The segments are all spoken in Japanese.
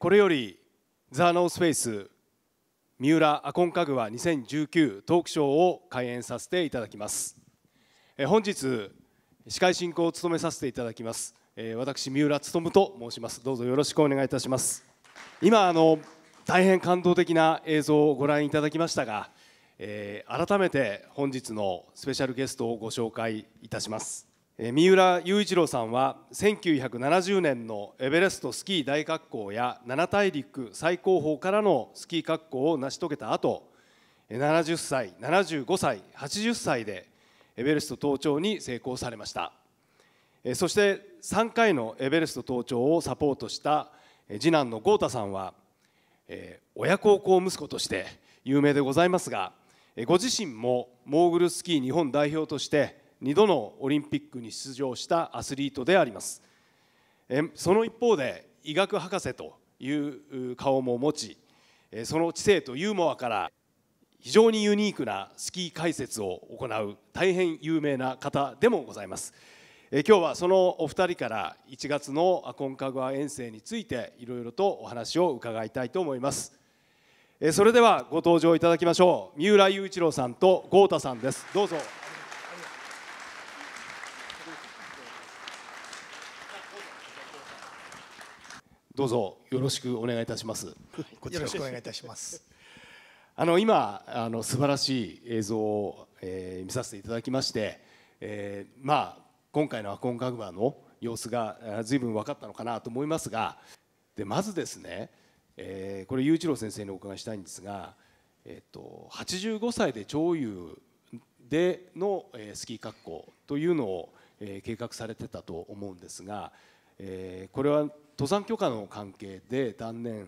これよりザ・ノースフェイス三浦アコンカグワ2019トークショーを開演させていただきます本日司会進行を務めさせていただきます私三浦努と申しますどうぞよろしくお願いいたします今あの大変感動的な映像をご覧いただきましたが、えー、改めて本日のスペシャルゲストをご紹介いたします三浦雄一郎さんは1970年のエベレストスキー大滑降や七大陸最高峰からのスキー滑降を成し遂げた後70歳75歳80歳でエベレスト登頂に成功されましたそして3回のエベレスト登頂をサポートした次男の豪太さんは親孝行息子として有名でございますがご自身もモーグルスキー日本代表として2度のオリンピックに出場したアスリートでありますその一方で医学博士という顔も持ちその知性とユーモアから非常にユニークなスキー解説を行う大変有名な方でもございます今日はそのお二人から1月のアコンカグア遠征についていろいろとお話を伺いたいと思いますそれではご登場いただきましょう三浦雄一郎さんと豪太さんですどうぞどうぞよろしくお願いいたします。よろしくお願いいたします。あの今あの素晴らしい映像を、えー、見させていただきまして、えー、まあ今回のアコンカグマの様子が随分分かったのかなと思いますが、でまずですね、えー、これ雄一郎先生にお伺いしたいんですが、えっ、ー、と85歳で長遊での、えー、スキー格好というのを、えー、計画されてたと思うんですが、えー、これは登山許可の関係で断念、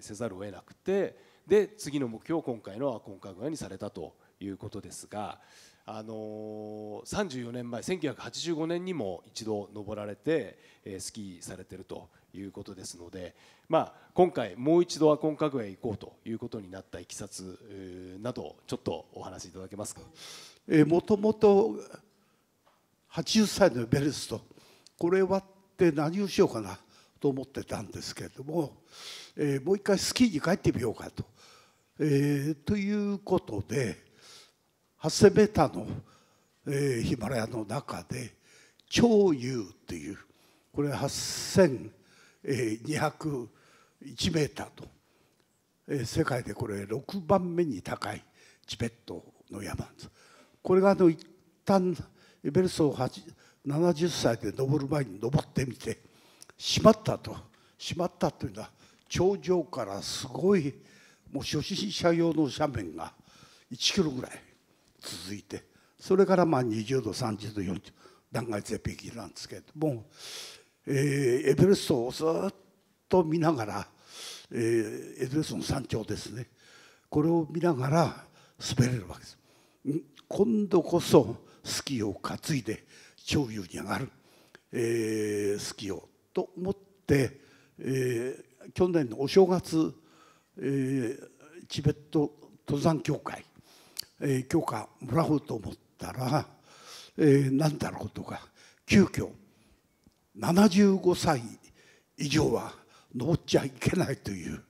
せざるを得なくてで次の目標を今回のアコンカグアにされたということですが、あのー、34年前1985年にも一度登られて、スキーされてるということですので、まあ、今回もう一度コンカグアへ行こうということになったいきさつなどちょっとお話しいただけますか。えー、もともと80歳のベルストこれ割って何をしようかなと思ってたんですけれども、えー、もう一回スキーに帰ってみようかと。えー、ということで長谷部田の、えー、ヒマラヤの中で超優っていうこれ8201メーターと、えー、世界でこれ6番目に高いチベットの山ですこれがあの一旦エベルソト70歳で登る前に登ってみてしまったとしまったというのは頂上からすごいもう初心者用の斜面が1キロぐらい続いてそれからまあ20度30度40断崖絶壁なんですけれども、えエベレストをずっと見ながら、えエベレストの山頂ですねこれを見ながら滑れるわけです。今度こそスキーを担いで頂上に上がる、えー、スキーをと思って、えー、去年のお正月、えー、チベット登山協会、えー、許可もらおうと思ったら、えー、なんだろうとか急遽75歳以上は登っちゃいけないという、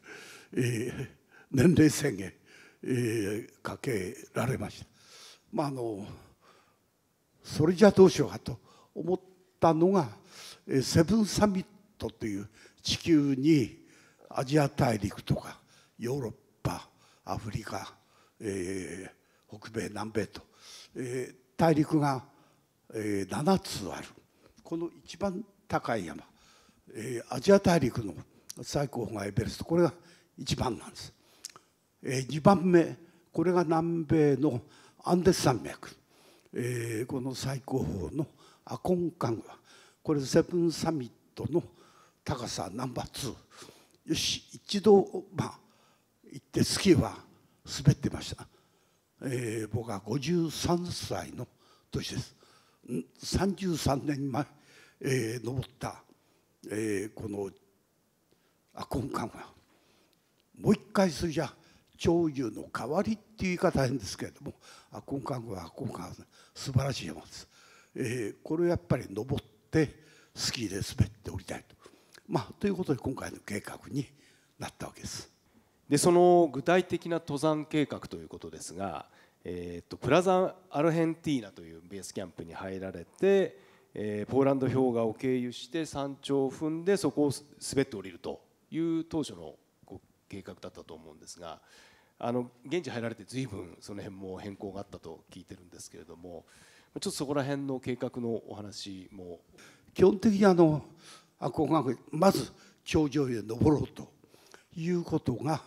えー、年齢制限、えー、かけられました。まああのそれじゃどうしようかと思ったのがセブンサミットという地球にアジア大陸とかヨーロッパアフリカ、えー、北米南米と、えー、大陸が、えー、7つあるこの一番高い山、えー、アジア大陸の最高峰がエベレストこれが一番なんです、えー、2番目これが南米のアンデス山脈、えー、この最高峰のアコンカンガこれセブンサミットの高さナンバー2よし一度、まあ、行ってスキーは滑ってました、えー、僕は53歳の年です33年前、えー、登った、えー、このアコンカンはもう一回それじゃ長寿の代わりっていう言い方変ですけれどもアコンカンはアコンカンは素晴らしい山です、えー、これやっぱり登ってってスキーで滑って降りたいと,、まあ、ということで今回の計画になったわけです。でその具体的な登山計画ということですが、えーと、プラザ・アルヘンティーナというベースキャンプに入られて、えー、ポーランド氷河を経由して山頂を踏んでそこを滑って降りるという当初の計画だったと思うんですがあの現地入られて随分その辺も変更があったと聞いてるんですけれども。っとそこら辺の計画のお話も基本的にあの憧学園まず頂上へ登ろうということが、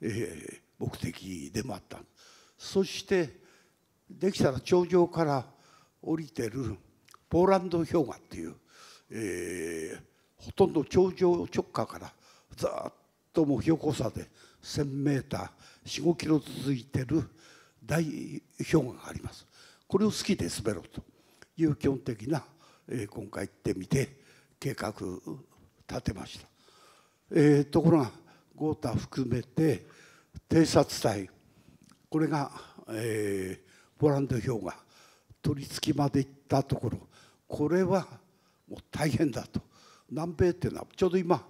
えー、目的でもあったそしてできたら頂上から降りてるポーランド氷河っていう、えー、ほとんど頂上直下からずっともう標高差で 1,000m45 キロ続いてる大氷河があります。これを好きで滑ろうという基本的な、えー、今回行ってみて計画立てました、えー、ところが豪太含めて偵察隊これが、えー、ボランド氷河取り付きまで行ったところこれはもう大変だと南米っていうのはちょうど今、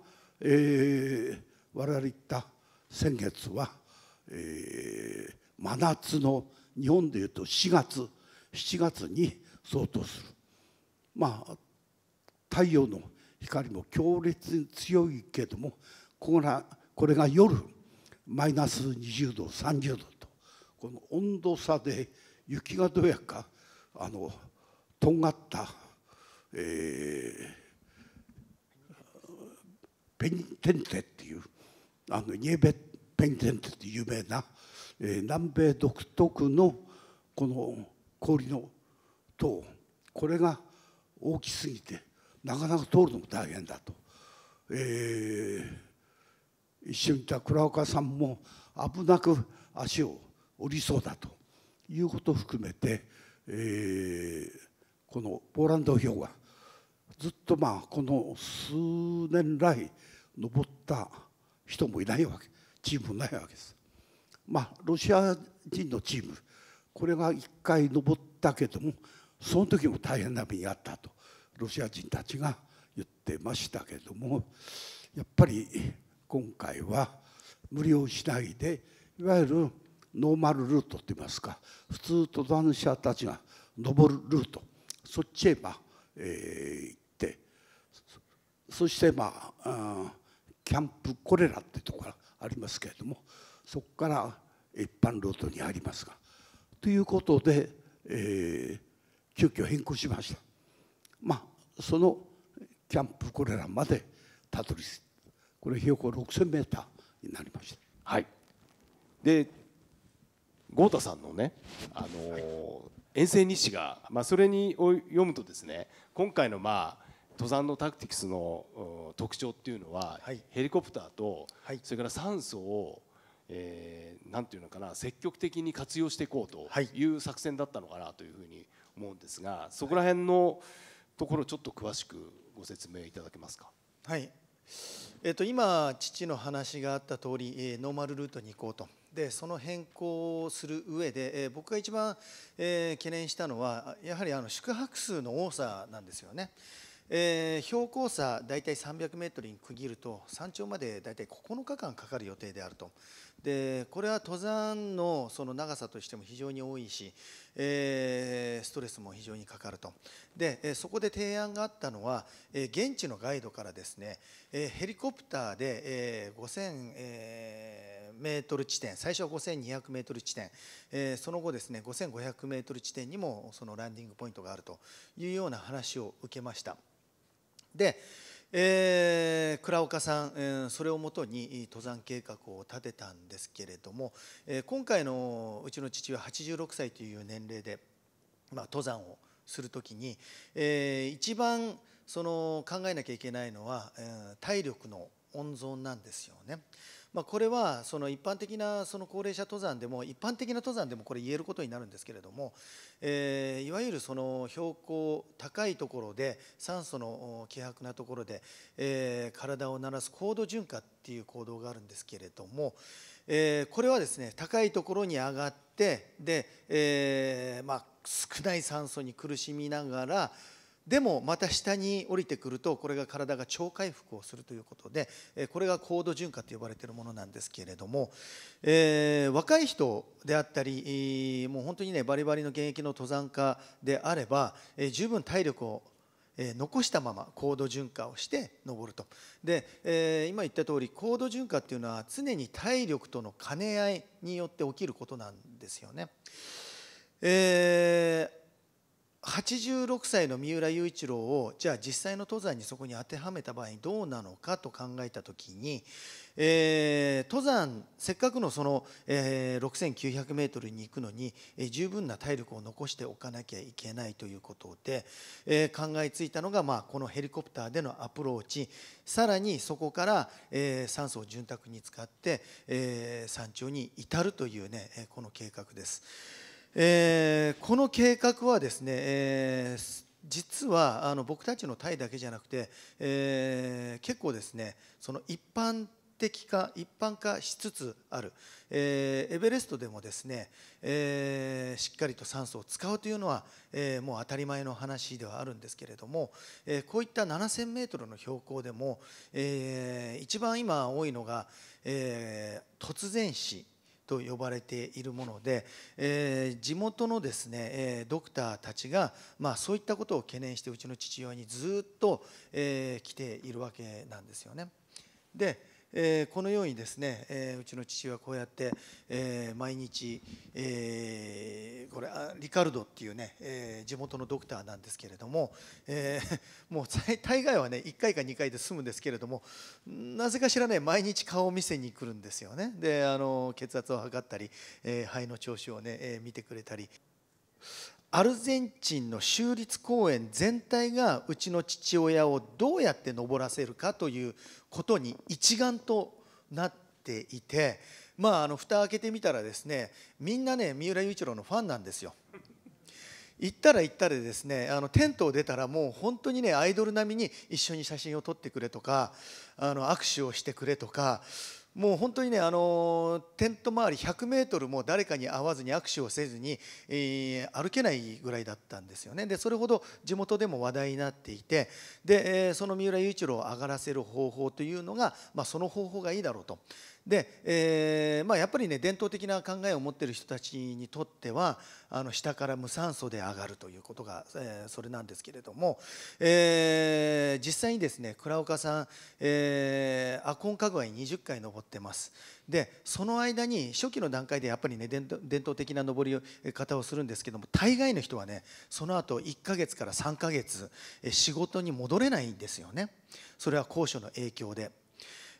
えー、我々行った先月は、えー、真夏の日本でいうと4月7月に相当するまあ太陽の光も強烈に強いけどもここらこれが夜マイナス20度30度とこの温度差で雪がどうやかあのとんがった、えー、ペニテンテっていうあのニエベペニテンテっていう有名な、えー、南米独特のこの氷の塔これが大きすぎてなかなか通るのも大変だと、えー、一緒にいた倉岡さんも危なく足を折りそうだということを含めて、えー、このポーランド表はずっとまあこの数年来登った人もいないわけチームもないわけです。まあ、ロシア人のチームこれが一回登ったけどもその時も大変な目にあったとロシア人たちが言ってましたけどもやっぱり今回は無理をしないでいわゆるノーマルルートといいますか普通登山者たちが登るルートそっちへまあ、えー、行ってそしてまあキャンプコレラってところがありますけれどもそこから一般ルートに入りますがということで、えー、急遽変更しました。まあ、そのキャンプコレラまでたどり着これ標高6000メーターになりました。はい。で、豪太さんのね、あのー遠征日誌が、まあそれに読むとですね、今回のまあ登山のタクティクスの特徴っていうのは、はい、ヘリコプターと、はい、それから酸素をえー、ていうのかな積極的に活用していこうという作戦だったのかなというふうに思うんですが、そこら辺のところちょっと詳しくご説明いただけますか。はいえー、と今父の話があった通り、えノーマルルートに行こうとでその変更をする上で、えー、僕が一番、えー、懸念したのはやはりあの宿泊数の多さなんですよね。えー、標高差大体300メートルに区切ると山頂まで大体9日間かかる予定であるとでこれは登山のその長さとしても非常に多いし、えー、ストレスも非常にかかるとでそこで提案があったのは現地のガイドからですねヘリコプターで5000、メートル地点最初は5200メートル地点、その後ですね5500メートル地点にもそのランディングポイントがあるというような話を受けましたで、えー、倉岡さん、えー、それをもとに登山計画を立てたんですけれども、えー、今回のうちの父は86歳という年齢で、まあ、登山をするときに、えー、一番その考えなきゃいけないのは、えー、体力の温存なんですよね。まあ、これはその一般的なその高齢者登山でも一般的な登山でもこれ言えることになるんですけれども、えー、いわゆるその標高高いところで酸素の希薄なところで、えー、体を慣らす高度循化っていう行動があるんですけれども、えー、これはですね高いところに上がってで、えーまあ、少ない酸素に苦しみながらでもまた下に降りてくるとこれが体が超回復をするということでこれが高度循化と呼ばれているものなんですけれども、えー、若い人であったりもう本当にねバリバリの現役の登山家であれば、えー、十分体力を残したまま高度循化をして登るとで、えー、今言った通り高度循化っていうのは常に体力との兼ね合いによって起きることなんですよね。えー86歳の三浦雄一郎をじゃあ実際の登山にそこに当てはめた場合どうなのかと考えた時に、えー、登山せっかくのその、えー、6900メートルに行くのに、えー、十分な体力を残しておかなきゃいけないということで、えー、考えついたのが、まあ、このヘリコプターでのアプローチさらにそこから、えー、酸素を潤沢に使って、えー、山頂に至るというねこの計画です。えー、この計画はですね、えー、実はあの僕たちのタイだけじゃなくて、えー、結構ですねその一般的化一般化しつつある、えー、エベレストでもですね、えー、しっかりと酸素を使うというのは、えー、もう当たり前の話ではあるんですけれども、えこういった7 0 0 0メートルの標高でも、えー、一番今多いのが、え突然死と呼ばれているもので、えー、地元のですね、えー、ドクターたちが、まあ、そういったことを懸念してうちの父親にずっと、えー、来ているわけなんですよね。でえこのようにですね、えうちの父はこうやって、え毎日、えこれリカルドっていうね、え地元のドクターなんですけれども、え もう大概はね1回か2回で済むんですけれどもなぜかしらね毎日顔を見せに来るんですよねであの血圧を測ったり、え肺の調子をね、え見てくれたり。アルゼンチンの州立公園全体がうちの父親をどうやって登らせるかということに一丸となっていてまああの蓋開けてみたらですねみんなね三浦雄一郎のファンなんですよ。行ったら行ったでですねあのテントを出たらもう本当にねアイドル並みに一緒に写真を撮ってくれとかあの握手をしてくれとかもう本当にねあのテント周り100メートルも誰かに会わずに握手をせずに、えー、歩けないぐらいだったんですよねでそれほど地元でも話題になっていてで、その三浦雄一郎を上がらせる方法というのが、まあ、その方法がいいだろうとで、えー、まあ、やっぱりね伝統的な考えを持ってる人たちにとってはあの下から無酸素で上がるということが、えー、それなんですけれども、えー、実際にですね倉岡さん、えー、アコンカグアに20回登ってます。でその間に初期の段階でやっぱりね伝統的な登り方をするんですけども大概の人はねその後1ヶ月から3ヶ月仕事に戻れないんですよねそれは高所の影響で。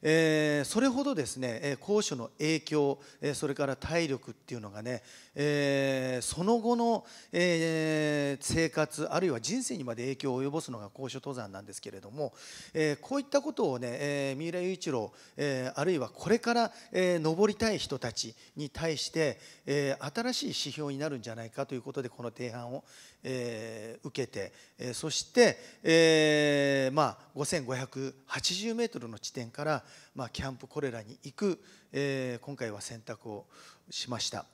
えー、それほどですね、高所の影響、えそれから体力っていうのがね、えー、その後の、えー、生活あるいは人生にまで影響を及ぼすのが高所登山なんですけれども、えー、こういったことをね、え三浦雄一郎、えあるいはこれから、え登りたい人たちに対して、え新しい指標になるんじゃないかということでこの提案を、え受けて、えそして、えまあ、5580メートルの地点から、まあ、キャンプコレラに行く、え今回は選択をしました。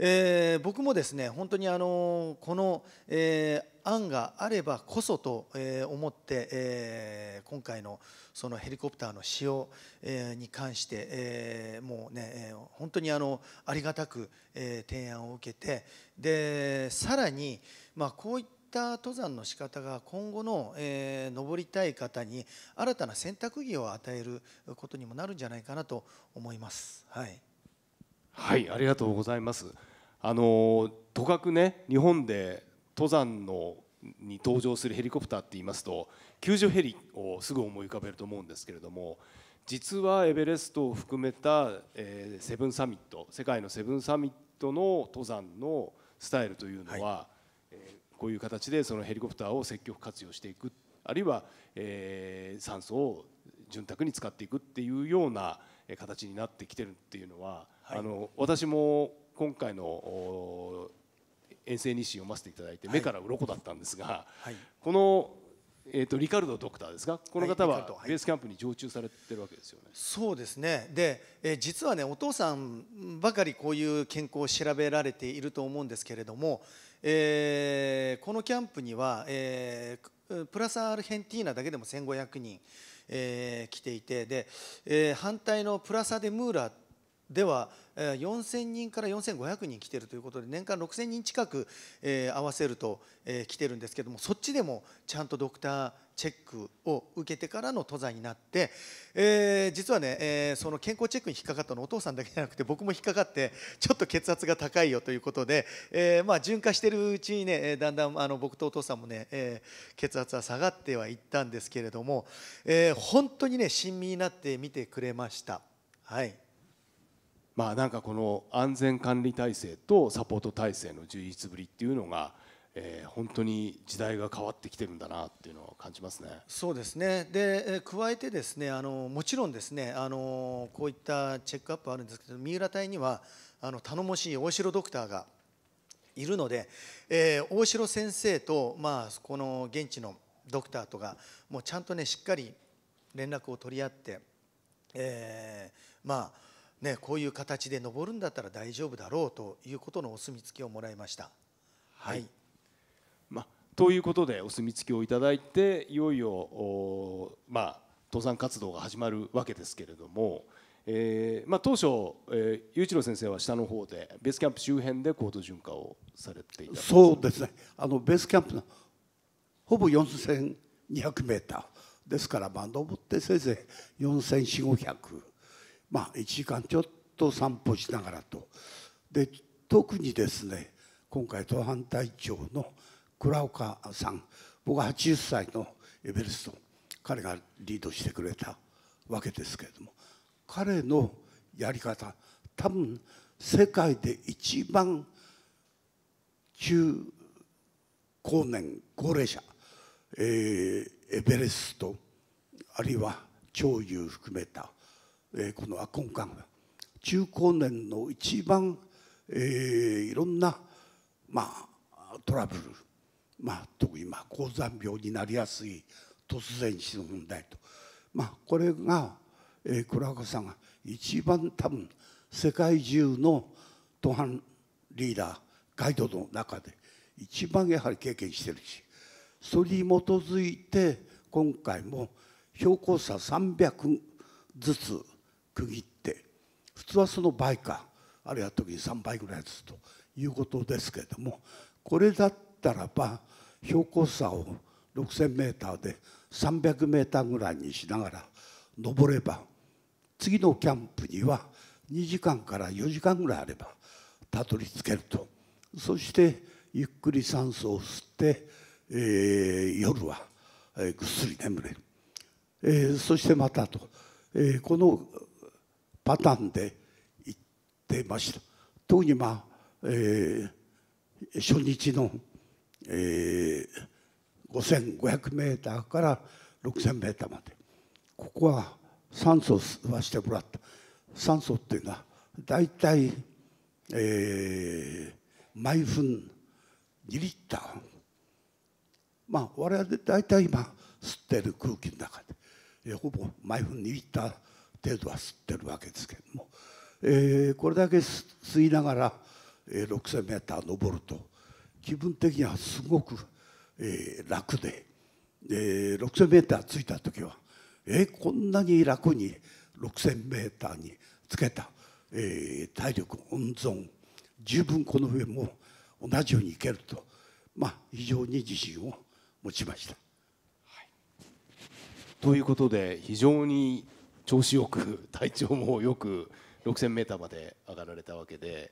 えー、僕もですね本当にあのこの、えー、案があればこそと、えー、思って、えー、今回のそのヘリコプターの使用、えー、に関して、えー、もうね、えー、本当にあのありがたく、えー、提案を受けてでさらに、まあ、こういったた登山の仕方が今後の、えー、登りたい方に新たな選択肢を与えることにもなるんじゃないかなと思います。はいはいありがとうございますあのとかくね日本で登山のに登場するヘリコプターって言いますと救助ヘリをすぐ思い浮かべると思うんですけれども実はエベレストを含めた、えー、セブンサミット世界のセブンサミットの登山のスタイルというのは、はい、えー、こういう形でそのヘリコプターを積極活用していくあるいは、えー、酸素を潤沢に使っていくっていうような形になってきてるっていうのははい、あの私も今回の遠征日誌読ませていただいて目から鱗だったんですが、はい、この、えーと、リカルドドクターですかこの方はベースキャンプに常駐されてるわけですよね。そうですねで、えー、実はねお父さんばかりこういう健康を調べられていると思うんですけれども、えー、このキャンプには、えー、プラスアルヘンティーナだけでも1500人、えー、来ていてで、えー、反対のプラサ・デ・ムーラでは4000人から4500人来てるということで年間6000人近く、え合わせると、え来てるんですけどもそっちでもちゃんとドクターチェックを受けてからの登山になって、えー、実はね、えー、その健康チェックに引っかかったのお父さんだけじゃなくて僕も引っかかってちょっと血圧が高いよということで、えー、まあ循化しているうちにねだんだんあの僕とお父さんもね、えー、血圧は下がってはいったんですけれども、えー、本当にね親身になって見てくれました。はいまあ、なんかこの安全管理体制とサポート体制の充実ぶりっていうのが、えー、本当に時代が変わってきてるんだなっていうのを感じますね。そうですねで加えてですねあのもちろんですねあのこういったチェックアップあるんですけど三浦隊にはあの頼もしい大城ドクターがいるので、えー、大城先生と、まあ、この現地のドクターとかもうちゃんとねしっかり連絡を取り合って、えー、まあね、こういう形で登るんだったら大丈夫だろうということのお墨付きをもらいました。はい、まあ、ということでお墨付きをいただいていよいよまあ、登山活動が始まるわけですけれども、えー、まあ、当初、えー、一郎先生は下の方でベースキャンプ周辺で高度巡回をされていたそうですねあのベースキャンプのほぼ4200メーターですから、まあ、登ってせいぜい4 4 0 0まあ、1時間ちょっと散歩しながらとで特にですね今回登半隊長の倉岡さん僕は80歳のエベレスト彼がリードしてくれたわけですけれども彼のやり方多分世界で一番中高年高齢者、えー、エベレストあるいは超寿含めたえこの悪根館中高年の一番、えー、いろんな、まあ、トラブル、まあ、特に、まあ、高山病になりやすい突然死の問題と、まあ、これが、えー、倉岡さんが一番多分世界中の登藩リーダーガイドの中で一番やはり経験してるしそれに基づいて今回も標高差300ずつ区切って普通はその倍かあるいは時に3倍ぐらいですということですけれどもこれだったらば標高差を 6,000m で 300m ぐらいにしながら登れば次のキャンプには2時間から4時間ぐらいあればたどり着けるとそしてゆっくり酸素を吸って、えー、夜は、えー、ぐっすり眠れる、えー、そしてまたと、えー、このパターンで行ってました特にまあ、えー、初日の、えー、5500m から 6000m までここは酸素を吸わせてもらった酸素っていうのは大体、えー、毎分2リッターまあ我々大体今吸ってる空気の中で、えー、ほぼ毎分2リッター程度は吸ってるわけですけれども、えー、これだけ吸いながら、えー、6,000m 登ると気分的にはすごく、えー、楽で、えー、6,000m 着いた時はえー、こんなに楽に 6,000m につけた、えー、体力温存十分この上も同じようにいけると、まあ、非常に自信を持ちました。ということで非常に調子よく体調もよく 6,000m まで上がられたわけで、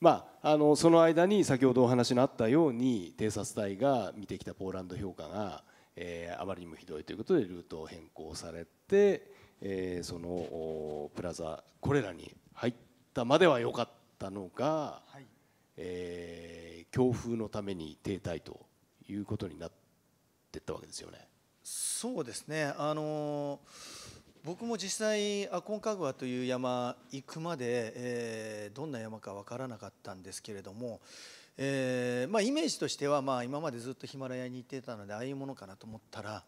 まあ、あのその間に先ほどお話のあったように偵察隊が見てきたポーランド評価が、えー、あまりにもひどいということでルートを変更されて、えー、そのプラザこれらに入ったまでは良かったのが、はい、えー、強風のために停滞ということになっていったわけですよね。そうですねあのー僕も実際アコンカグアという山行くまで、えー、どんな山か分からなかったんですけれども、えーまあ、イメージとしては、まあ、今までずっとヒマラヤに行ってたのでああいうものかなと思ったら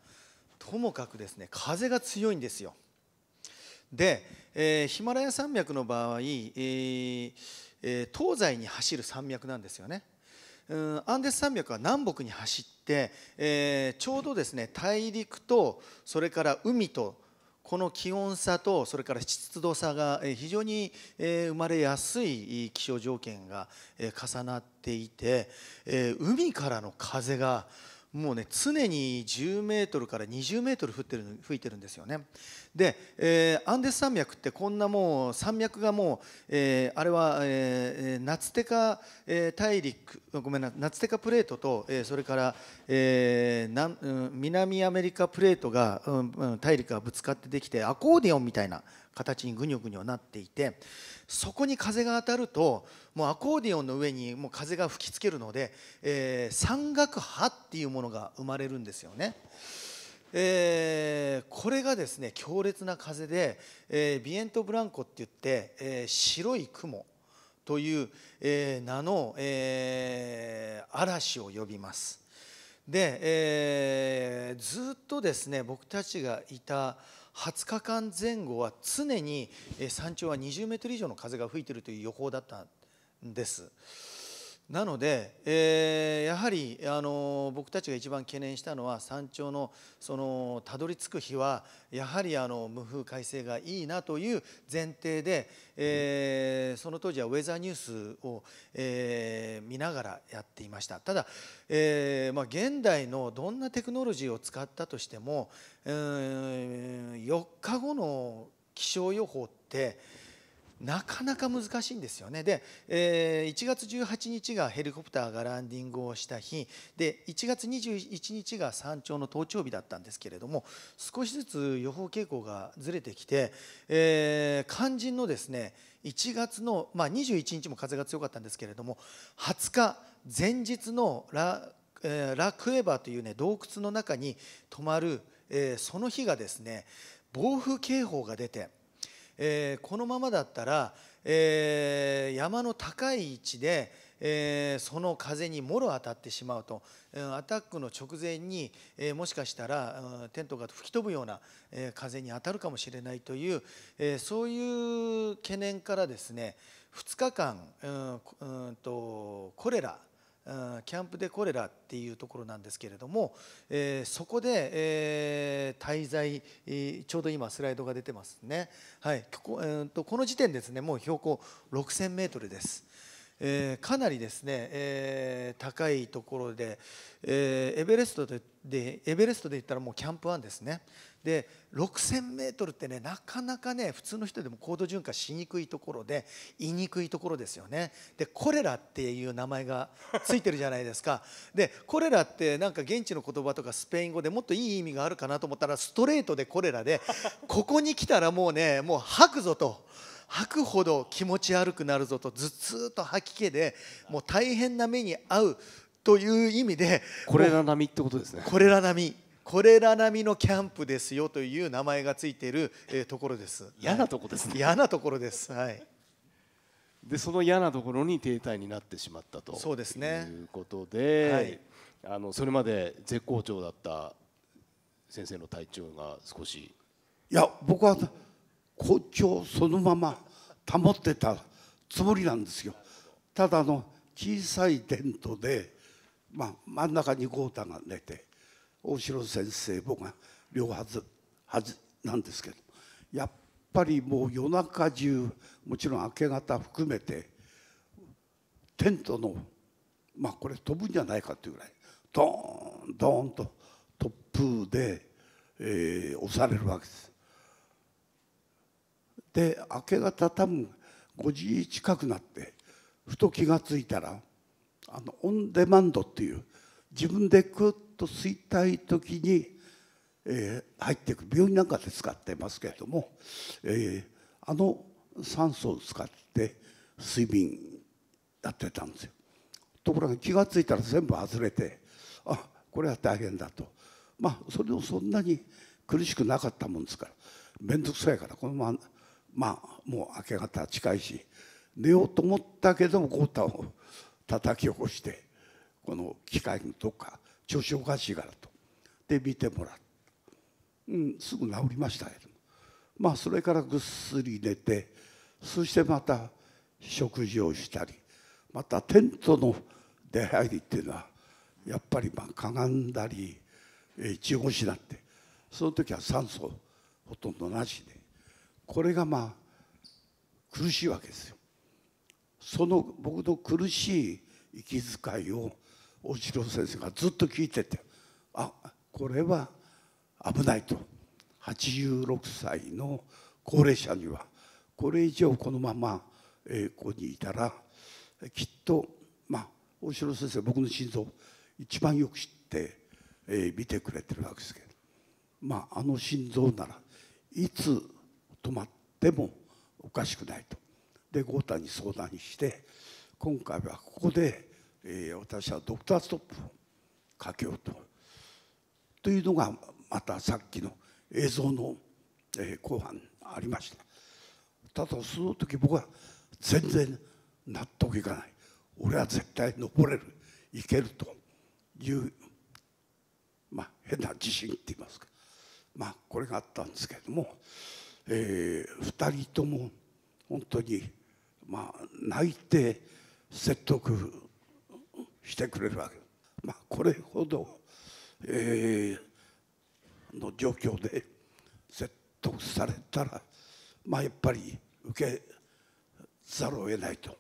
ともかくですね風が強いんですよ。で、えー、ヒマラヤ山脈の場合、えーえー、東西に走る山脈なんですよね。うんアンデス山脈は南北に走って、えー、ちょうどですね大陸とそれから海とこの気温差とそれから湿度差が非常に生まれやすい気象条件が重なっていて海からの風がもうね常に10メートルから20メートル降ってる吹いてるんですよねで、えー、アンデス山脈ってこんなもう山脈がもう、えー、あれは、えー、ナツテカ、えー、大陸ごめんなナツテカプレートと、えー、それから、えーなうん、南アメリカプレートが、うんうん、大陸がぶつかってできてアコーディオンみたいな形にぐにょぐにょなっていてそこに風が当たるともうアコーディオンの上にもう風が吹きつけるので、えー、山岳波っていうものが生まれるんですよね。えー、これがですね強烈な風で、えー、ビエント・ブランコって言って、えー、白い雲という、え名の、え嵐を呼びます。で、えずっとですね僕たちがいた20日間前後は常に山頂は20メートル以上の風が吹いているという予報だったんです。なので、えー、やはりあの僕たちが一番懸念したのは山頂のそのたどり着く日はやはりあの無風快晴がいいなという前提で、えー、その当時はウェザーニュースを、えー、見ながらやっていましたただ、えまあ、現代のどんなテクノロジーを使ったとしても、えー4日後の気象予報ってなかなか難しいんですよね。で、え1月18日がヘリコプターがランディングをした日で1月21日が山頂の登頂日だったんですけれども少しずつ予報傾向がずれてきて、えー、肝心のですね1月の、まあ、21日も風が強かったんですけれども20日前日のラ,、えー、ラクエバーという、ね、洞窟の中に泊まる、えー、その日がですね暴風警報が出て。えー、このままだったら、えー、山の高い位置で、えー、その風にもろ当たってしまうと、うん、アタックの直前に、えー、もしかしたら、うん、テントが吹き飛ぶような、えー、風に当たるかもしれないという、えそういう懸念からですね2日間、うん、うんとコレラキャンプ・デ・コレラっていうところなんですけれども、えー、そこで、えー、滞在、ちょうど今スライドが出てますね、はいここえーと、とこの時点ですねもう標高6 0 0 0メートルです、えー、かなりですね、えー、高いところで、えー、エベレストででエベレストで言ったらもうキャンプワンですねで6000メートルってねなかなかね普通の人でも高度循環しにくいところで言いにくいところですよねでコレラっていう名前がついてるじゃないですか でコレラってなんか現地の言葉とかスペイン語でもっといい意味があるかなと思ったらストレートでコレラでここに来たらもうねもう吐くぞと。吐くほど気持ち悪くなるぞと頭痛と吐き気でもう大変な目に遭うという意味でこれら並みってことですねこれら並みこれら並みのキャンプですよという名前がついている、えところです嫌なとこですね嫌なところですはいでその嫌なところに停滞になってしまったとそうですねいうことで、はい、あのそれまで絶好調だった先生の体調が少しいや僕は校長そのまま保ってたつもりなんですよ。ただの小さいテントで、まあ、真ん中に豪太が寝て大城先生もが両端はずなんですけどやっぱりもう夜中中もちろん明け方含めてテントのまあこれ飛ぶんじゃないかっていうぐらいドーンドーンと突風で、えー、押されるわけです。で明け方多分5時近くなってふと気が付いたらあのオンデマンドっていう自分でクッと吸いたい時に、えー、入っていく病院なんかで使ってますけれども、えー、あの酸素を使って睡眠やってたんですよ。ところが気が付いたら全部外れてあこれは大変だとまあそれをそんなに苦しくなかったもんですから面倒くさいからこのまままあもう明け方近いし寝ようと思ったけどもゴータを叩き起こしてこの機械のどっか調子おかしいからとで見てもらう、うん、すぐ治りましたけどまあそれからぐっすり寝てそしてまた食事をしたりまたテントの出入りっていうのはやっぱりまあかがんだり一方しなってその時は酸素ほとんどなしでこれがまあ苦しいわけですよ。その僕の苦しい息遣いを大城先生がずっと聞いててあこれは危ないと86歳の高齢者にはこれ以上このまま、えここにいたらきっとまあ大城先生僕の心臓一番よく知って、えー、見てくれてるわけですけどまああの心臓ならいつ止まってもおかしくないとで豪太に相談して今回はここで、えー、私はドクターストップをかけようと。というのがまたさっきの映像の、えー、後半ありましたただその時僕は全然納得いかない俺は絶対登れるいけるというまあ変な自信って言いますかまあこれがあったんですけれどもえー、2人とも本当に、まあ、泣いて説得してくれるわけ、まあ、これほど、えー、の状況で説得されたら、まあ、やっぱり受けざるを得ないと、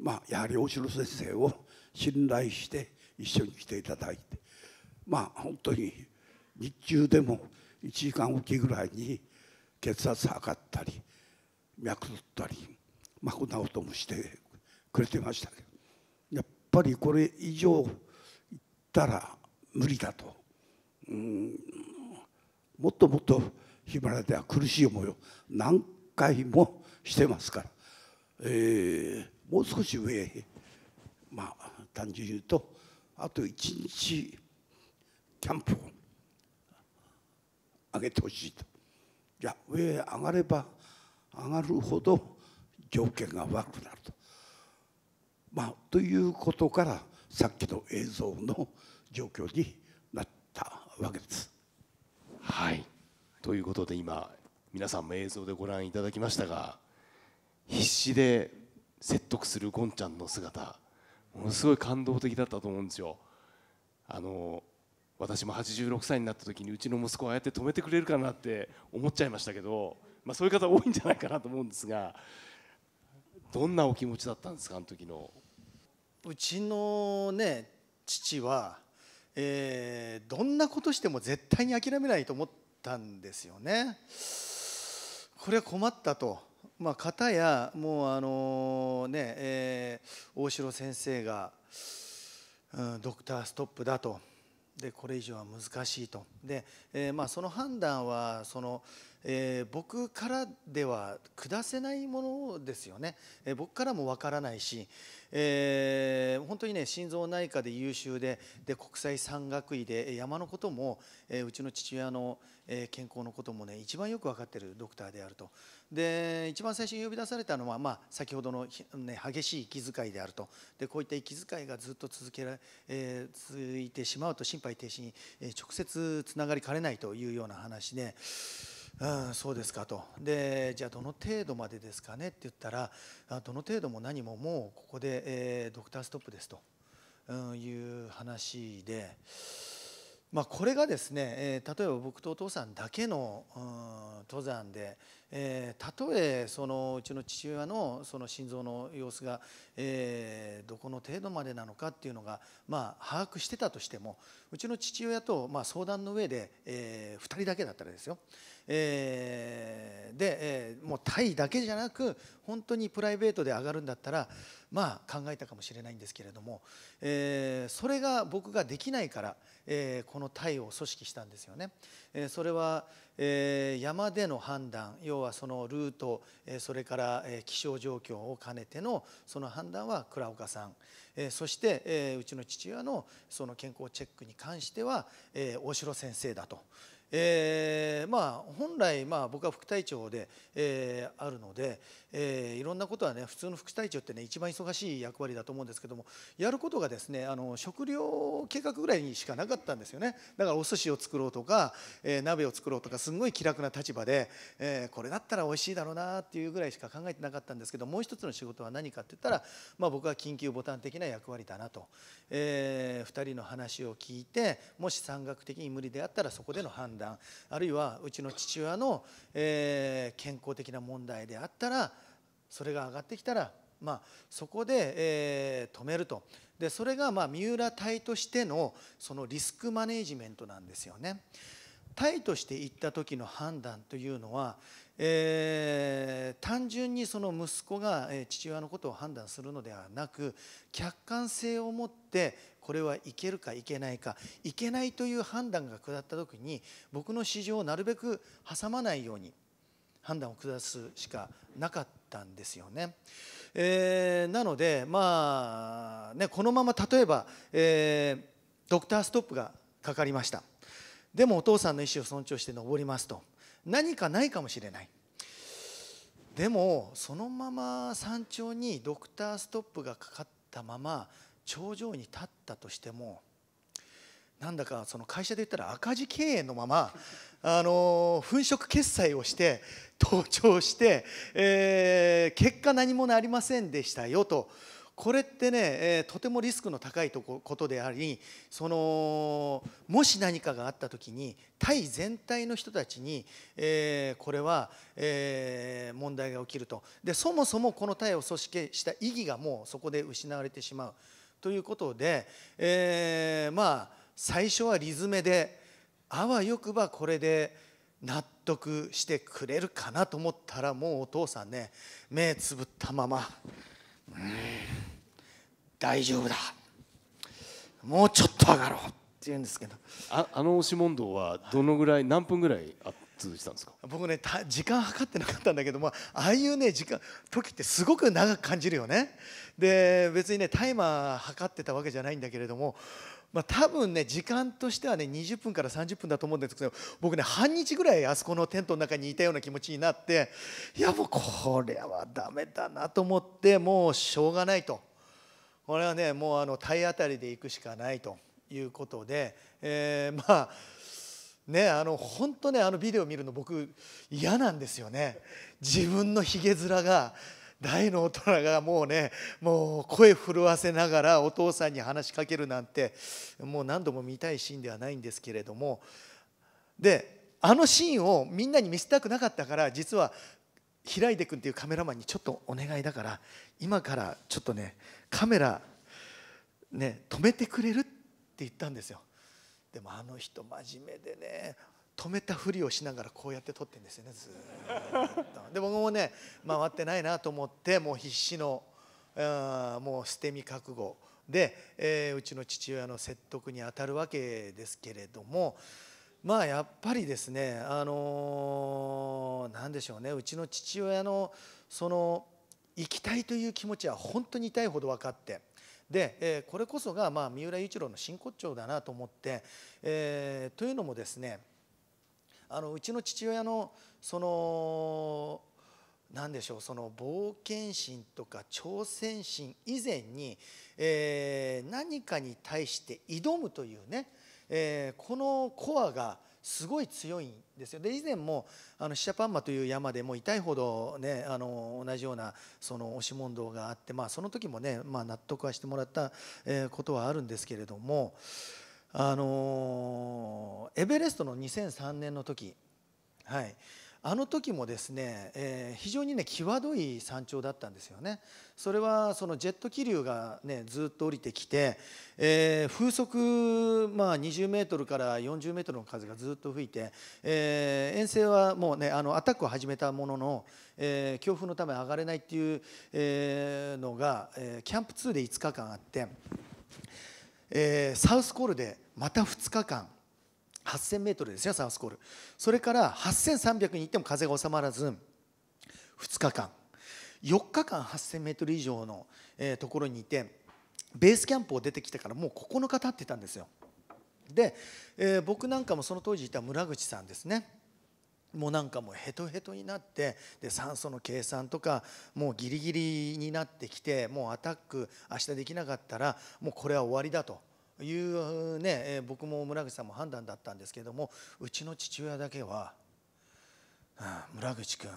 まあ、やはり大城先生を信頼して一緒に来ていただいてまあ本当に日中でも1時間おきぐらいに血圧測ったり脈取ったり、まあ、こんなこともしてくれてましたけどやっぱりこれ以上いったら無理だと、うん、もっともっとヒマラヤでは苦しい思いを何回もしてますから、えー、もう少し上へまあ単純に言うとあと1日キャンプを上げてほしいとじゃあ上へ上がれば上がるほど条件が悪くなると。まあ、ということからさっきの映像の状況になったわけです。はいということで今皆さんも映像でご覧いただきましたが必死で説得するゴンちゃんの姿ものすごい感動的だったと思うんですよ。あの私も86歳になった時にうちの息子はああやって止めてくれるかなって思っちゃいましたけど、まあ、そういう方多いんじゃないかなと思うんですがどんなお気持ちだったんですかあの時のうちのね父は、えー、どんなことしても絶対に諦めないと思ったんですよね。これは困ったとまあ、方やもうあのね、えー、大城先生が、うん、ドクターストップだとでこれ以上は難しいとで、えー、まあ、その判断はその、えー、僕からでは下せないものですよね、えー、僕からもわからないし、えー、本当にね心臓内科で優秀でで国際山岳医で山のことも、えうちの父親の、え健康のこともね一番よく分かってるドクターであるとで一番最初に呼び出されたのは、まあ、先ほどの、ね、激しい息遣いであるとでこういった息遣いがずっと続けら、え続いてしまうと心肺停止に直接つながりかねないというような話で。うん、そうですかとでじゃあどの程度までですかねって言ったらどの程度も何ももうここで、えー、ドクターストップですと、うん、いう話で。まあ、これがですね、えー、例えば僕とお父さんだけの、登山で、えー、たとえそのうちの父親のその心臓の様子が、えー、どこの程度までなのかっていうのが、まあ、把握してたとしてもうちの父親と、まあ、相談の上で、えー、2人だけだったらですよ、えー、で、えー、もうタイだけじゃなく本当にプライベートで上がるんだったらまあ、考えたかもしれないんですけれども、えそれが僕ができないから、えこのイを組織したんですよね。えそれは、え山での判断要はそのルート、えー、それから、え気象状況を兼ねてのその判断は倉岡さん、えそして、えうちの父親のその健康チェックに関しては、え大城先生だと。えーまあ、本来、まあ、僕は副隊長で、えあるので、えー、いろんなことはね普通の副隊長ってね一番忙しい役割だと思うんですけどもやることがですねあの食料計画ぐらいにしかなかったんですよねだからお寿司を作ろうとか、えー、鍋を作ろうとかすんごい気楽な立場で、えー、これだったら美味しいだろうなっていうぐらいしか考えてなかったんですけどもう一つの仕事は何かって言ったら、まあ、僕は緊急ボタン的な役割だなと、えー、2人の話を聞いてもし山岳的に無理であったらそこでの判断あるいはうちの父親の、えー、健康的な問題であったらそれが上がってきたら、まあ、そこで、えー、止めるとでそれがまあ三浦隊としてのそのリスクマネジメントなんですよね。隊として行った時の判断というのは、えー、単純にその息子が父親のことを判断するのではなく客観性を持ってこれはいけるかいけないかいけないという判断が下った時に僕の市場をなるべく挟まないように判断を下すしかなかった。ったんですよね。えー、なので、まあね、このまま例えば、えー、ドクターストップがかかりましたでもお父さんの意思を尊重して登りますと何かないかもしれないでもそのまま山頂にドクターストップがかかったまま頂上に立ったとしてもなんだかその会社で言ったら赤字経営のままあの粉飾決済をして盗聴して、えー、結果何もなりませんでしたよと。これってね、えー、とてもリスクの高いとこことでありそのもし何かがあった時にタイ全体の人たちに、えー、これは、えー、問題が起きるとでそもそもこのタイを組織した意義がもうそこで失われてしまうということで、えまあ最初は理詰めであわよくばこれで納得してくれるかなと思ったらもうお父さんね目つぶったまま「うん大丈夫だもうちょっと上がろう」って言うんですけどああの押し問答はどのぐらい、はい、何分ぐらいあ続いたんですか僕ね時間計ってなかったんだけども、まあ、ああいうね時間時ってすごく長く感じるよねで別にねタイマー測ってたわけじゃないんだけれどもまあ、多分ね時間としてはね20分から30分だと思うんですけど僕ね半日ぐらいあそこのテントの中にいたような気持ちになっていやもうこれはダメだなと思ってもうしょうがないとこれはねもうあの体当たりで行くしかないということで、えまあねあの本当ねあのビデオ見るの僕嫌なんですよね自分のひげ面が大の大人がもうねもう声震わせながらお父さんに話しかけるなんてもう何度も見たいシーンではないんですけれどもであのシーンをみんなに見せたくなかったから実は平出君っていうカメラマンにちょっとお願いだから今からちょっとねカメラね止めてくれるって言ったんですよ。でもあの人真面目でね止めたふりをしながらこうやって撮ってんですよねずっとで僕もね回ってないなと思ってもう必死のもう捨て身覚悟で、えー、うちの父親の説得に当たるわけですけれどもまあやっぱりですねあの何、ー、でしょうねうちの父親のその行きたいという気持ちは本当に痛いほど分かってで、えー、これこそがまあ三浦雄一郎の真骨頂だなと思って、えー、というのもですねあのうちの父親のその何でしょうその冒険心とか挑戦心以前に、えー、何かに対して挑むというね、えー、このコアがすごい強いんですよで以前もあのシャパンマという山でも痛いほど、ね、あの同じようなその押し問答があって、まあ、その時もね、まあ、納得はしてもらったことはあるんですけれども。あのエベレストの2003年の時、はい、あの時もですね、えー、非常にね際どい山頂だったんですよね。それはそのジェット気流がねずっと降りてきて、えー、風速まあ20メートルから40メートルの風がずっと吹いて、えー、遠征はもうねあのアタックを始めたものの、え強風のため上がれないっていう、えのが、えキャンプ2で5日間あって、えサウスコールでまた2日間8000メートルですよサウスコールそれから8300に行っても風が収まらず2日間4日間8000メートル以上の、ところにいてベースキャンプを出てきてからもう9日経ってたんですよで、えー、僕なんかもその当時いた村口さんですねもうなんかもうヘトヘトになってで酸素の計算とかもうギリギリになってきてもうアタック明日できなかったらもうこれは終わりだというね僕も村口さんも判断だったんですけどもうちの父親だけは「村口君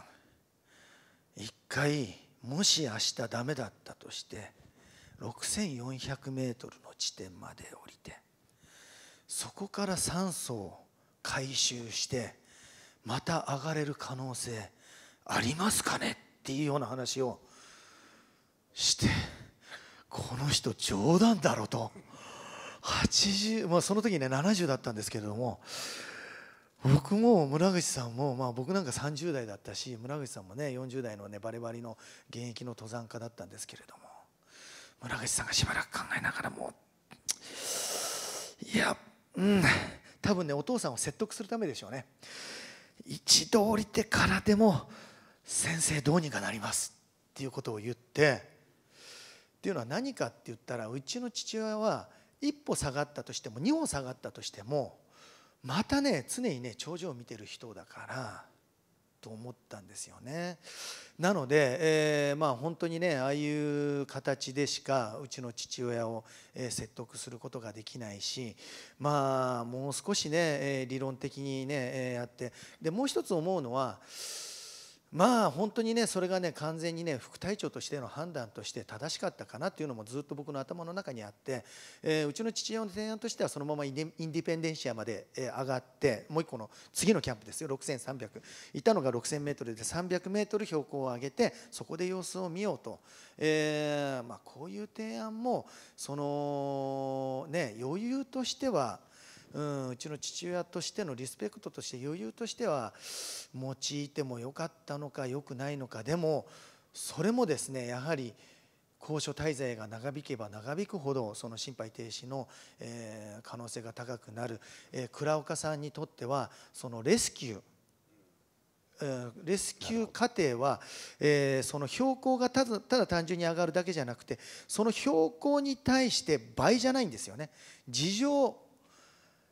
一回もし明日ダメだったとして6400メートルの地点まで降りてそこから酸素を回収してまた上がれる可能性ありますかね?」っていうような話をしてこの人冗談だろと。80、まあ、その時ね70だったんですけれども僕も村口さんも、まあ、僕なんか30代だったし村口さんもね40代のねバリバリの現役の登山家だったんですけれども村口さんがしばらく考えながらもいやうん多分ねお父さんを説得するためでしょうね一度降りてからでも先生どうにかなりますっていうことを言ってっていうのは何かって言ったらうちの父親は一歩下がったとしても二歩下がったとしてもまたね常にね頂上を見てる人だからと思ったんですよね。なので、えー、まあ本当にねああいう形でしかうちの父親を、え説得することができないしまあもう少しね、え理論的にね、えやってでもう一つ思うのはまあ本当にねそれがね完全にね副隊長としての判断として正しかったかなっていうのもずっと僕の頭の中にあって、えうちの父親の提案としてはそのままインディペンデンシアまで上がってもう一個の次のキャンプですよ6300いたのが 6000m で 300m 標高を上げてそこで様子を見ようと、えまあ、こういう提案もそのね余裕としてはうんうちの父親としてのリスペクトとして余裕としては用いてもよかったのかよくないのかでもそれもですねやはり高所滞在が長引けば長引くほどその心肺停止の、えー、可能性が高くなる、えー、倉岡さんにとってはそのレスキューレスキュー過程は、えー、その標高がただただ単純に上がるだけじゃなくてその標高に対して倍じゃないんですよね事情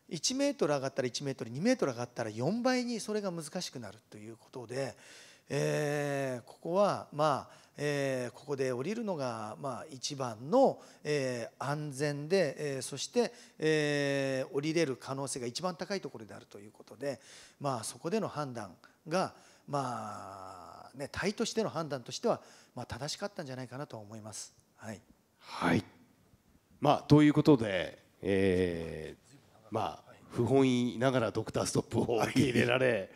1メートル上がったら1メートル2メートル上がったら4倍にそれが難しくなるということで、えー、ここはまあ、えー、ここで降りるのがまあ一番の、えー、安全で、えー、そして、えー、降りれる可能性が一番高いところであるということで、まあ、そこでの判断がまあね体としての判断としては、まあ、正しかったんじゃないかなと思います。はい、はいまあ、ということで、えー、まあ、不本意ながらドクターストップを受け入れられ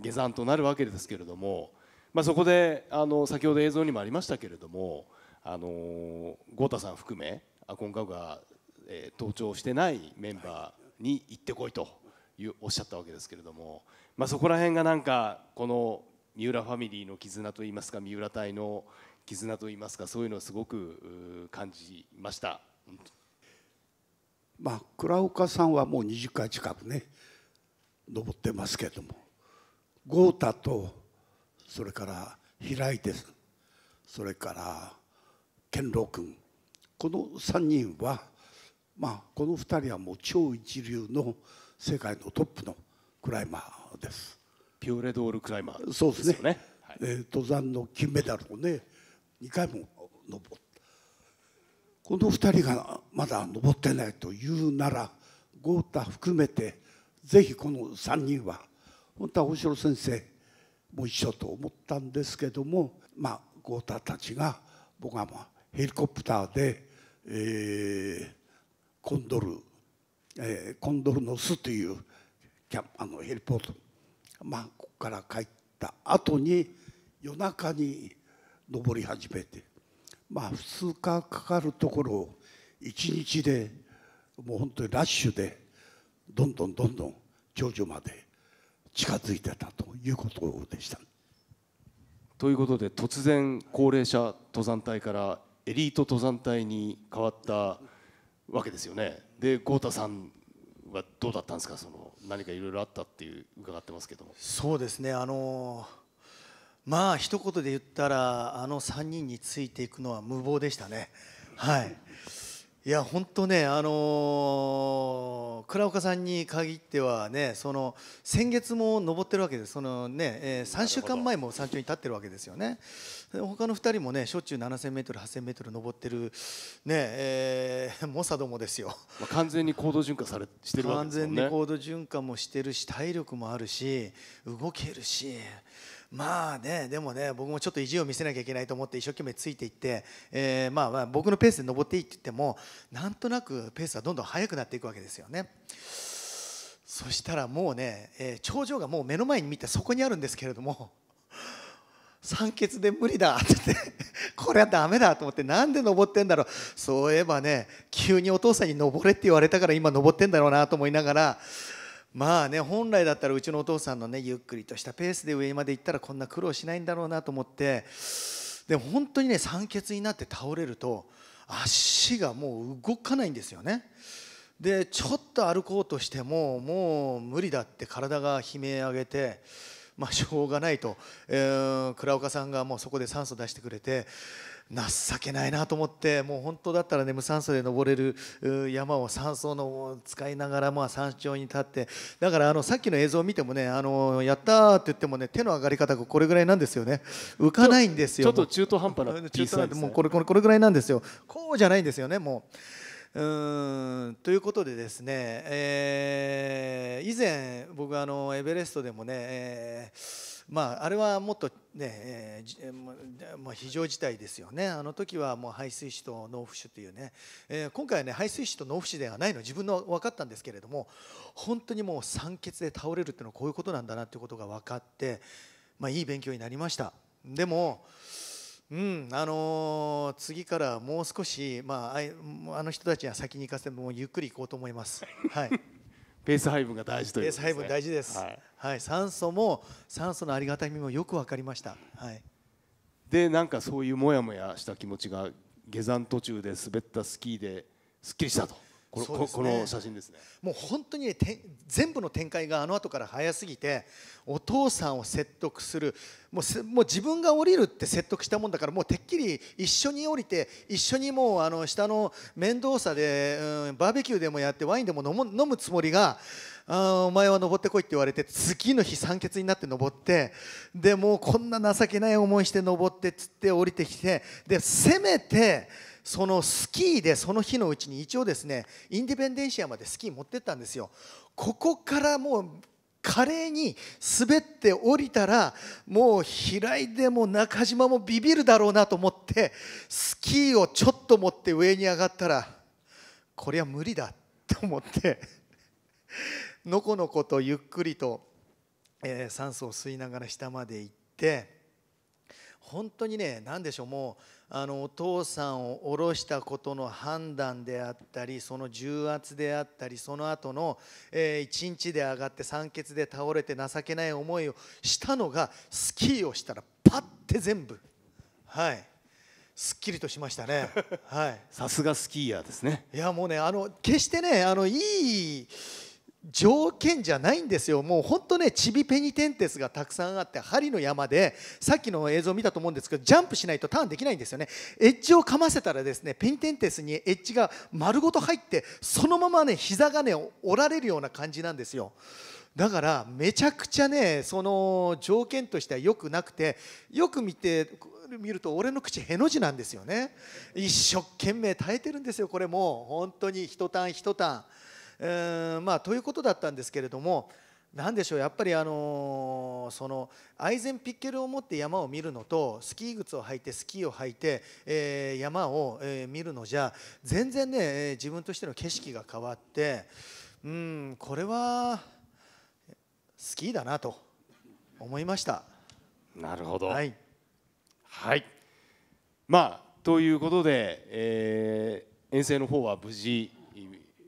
下山となるわけですけれども、まあ、そこであの先ほど映像にもありましたけれどもあの豪太さん含めアコンカが、えー、登頂してないメンバーに行ってこいというおっしゃったわけですけれども、まあ、そこら辺がなんかこの三浦ファミリーの絆といいますか三浦隊の絆といいますかそういうのをすごく感じました。まあ倉岡さんはもう20回近くね登ってますけども豪太とそれから平井ですそれから健郎君この3人はまあこの2人はもう超一流の世界のトップのクライマーです。ピューレドールクライマー、ね、そうですね、はい、登山の金メダルをね2回も登っこの2人がまだ登ってないというなら豪太含めてぜひこの3人は本当は大城先生も一緒と思ったんですけどもまあ豪太たちが僕はまあヘリコプターで、えー、コンドル、えー、コンドルの巣というキャあのヘリポート、まあ、ここから帰った後に夜中に登り始めてまあ2日かかるところを1日でもう本当にラッシュでどんどんどんどん頂上まで近づいてたということでした。ということで突然高齢者登山隊からエリート登山隊に変わったわけですよね。で豪太さんはどうだったんですかその何かいろいろあったっていう伺ってますけどもそうですねあのーまあ一言で言ったらあの3人についていくのは無謀でしたね。はい、いや本当ね、あのー、倉岡さんに限ってはねその先月も登ってるわけですそのね、ねえー、3週間前も山頂に立ってるわけですよね他の2人もねしょっちゅう 7000m8000m 登ってる、ねえー、モサドもですよ、まあ、完全に行動循環されしてるわけですね完全に行動循環もしてるし体力もあるし動けるしまあねでもね僕もちょっと意地を見せなきゃいけないと思って一生懸命ついていって、えー、まあまあ僕のペースで登っていいって言ってもなんとなくペースはどんどん速くなっていくわけですよね。そしたらもうね、えー、頂上がもう目の前に見てそこにあるんですけれども酸欠で無理だって言ってこれはだめだと思ってなんで登ってんだろうそういえばね急にお父さんに登れって言われたから今登ってんだろうなと思いながらまあね本来だったらうちのお父さんのねゆっくりとしたペースで上まで行ったらこんな苦労しないんだろうなと思ってで本当にね酸欠になって倒れると足がもう動かないんですよねでちょっと歩こうとしてももう無理だって体が悲鳴上げてまあしょうがないと、えー、倉岡さんがもうそこで酸素出してくれて情けないなと思ってもう本当だったらね無酸素で登れる山を酸素の使いながらまあ山頂に立ってだからあのさっきの映像を見てもねあのやったーって言ってもね手の上がり方がこれぐらいなんですよね浮かないんですよちょっと中途半端な、ね、中で半端もうこれこれこれぐらいなんですよこうじゃないんですよねもう。うんということでですね、えー、以前僕あのエベレストでもね、えーまあ、あれはもっとね、えまあ、非常事態ですよね、あの時はもう排水士と納付士というね、えー、今回はね、排水士と納付士ではないの、自分の分かったんですけれども、本当にもう酸欠で倒れるっていうのはこういうことなんだなっていうことが分かって、まあ、いい勉強になりました。でもうんあのー、次からもう少し、まあ、あの人たちは先に行かせてもゆっくり行こうと思います。はいペース配分が大事という、ね、ペース配分大事です、はい、はい、酸素も酸素のありがたみもよく分かりました、はい、でなんかそういうもやもやした気持ちが下山途中で滑ったスキーですっきりしたとこの、ね、この写真ですねもう本当に、ね、全部の展開があの後から早すぎてお父さんを説得するもうもう自分が降りるって説得したもんだからもうてっきり一緒に降りて一緒にもうあの下の面倒さで、うん、バーベキューでもやってワインでも飲む飲むつもりがあお前は登ってこいって言われて次の日酸欠になって登ってでもうこんな情けない思いして登ってっつって降りてきてでせめてそのスキーでその日のうちに一応ですねインディペンデンシアまでスキー持ってったんですよ。ここからもう華麗に滑って降りたらもう平井でも中島もビビるだろうなと思ってスキーをちょっと持って上に上がったらこれは無理だと思ってのこのことゆっくりと、えー、酸素を吸いながら下まで行って本当にね何でしょうもうあのお父さんを下ろしたことの判断であったりその重圧であったりその後の、えー、1日で上がって酸欠で倒れて情けない思いをしたのがスキーをしたらパッて全部はいすっきりとしましたねはい さすがスキーヤーですねいやもうねあの決してねあのいい条件じゃないんですよ、もう本当ね、チビペニテンテスがたくさんあって、針の山で、さっきの映像見たと思うんですけど、ジャンプしないとターンできないんですよね、エッジをかませたら、ですねペニテンテスにエッジが丸ごと入って、そのままね、膝がね、折られるような感じなんですよ。だからめちゃくちゃねその条件としては良くなくてよく見て見ると俺の口への字なんですよね一生懸命耐えてるんですよこれも本当に一ターン一ターンんまあ、ということだったんですけれども何でしょうやっぱりあのそのアイゼンピッケルを持って山を見るのとスキー靴を履いてスキーを履いて、えー、山を、えー、見るのじゃ全然ね自分としての景色が変わってうんこれはスキーだなと思いました。なるほど、はい、はい、まあということで、えー、遠征の方は無事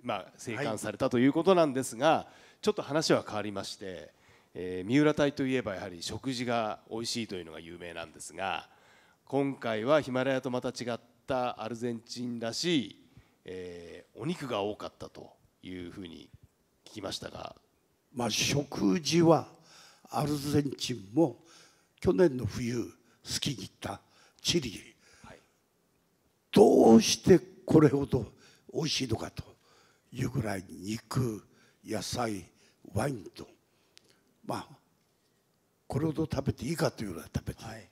まあ、生還されたということなんですが、はい、ちょっと話は変わりまして、えー、三浦隊といえばやはり食事が美味しいというのが有名なんですが今回はヒマラヤとまた違ったアルゼンチンらしい、えー、お肉が多かったというふうに聞きましたが、まあ、食事はアルゼンチンも去年の冬好きに行ったチリ、はい、どうしてこれほど美味しいのかというぐらい肉野菜ワインとまあこれほど食べていいかというぐらい食べて、はい、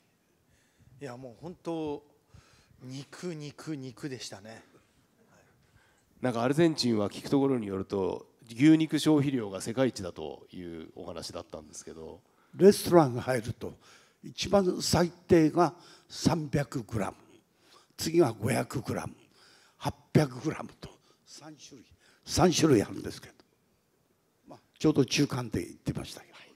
いやもう本当肉肉肉でしたね、なんかアルゼンチンは聞くところによると牛肉消費量が世界一だというお話だったんですけどレストランが入ると一番最低が3 0 0ム次が5 0 0ム8 0 0ムと3種類3種類あるんですけど、まあ、ちょうど中間で言ってましたよ、はい、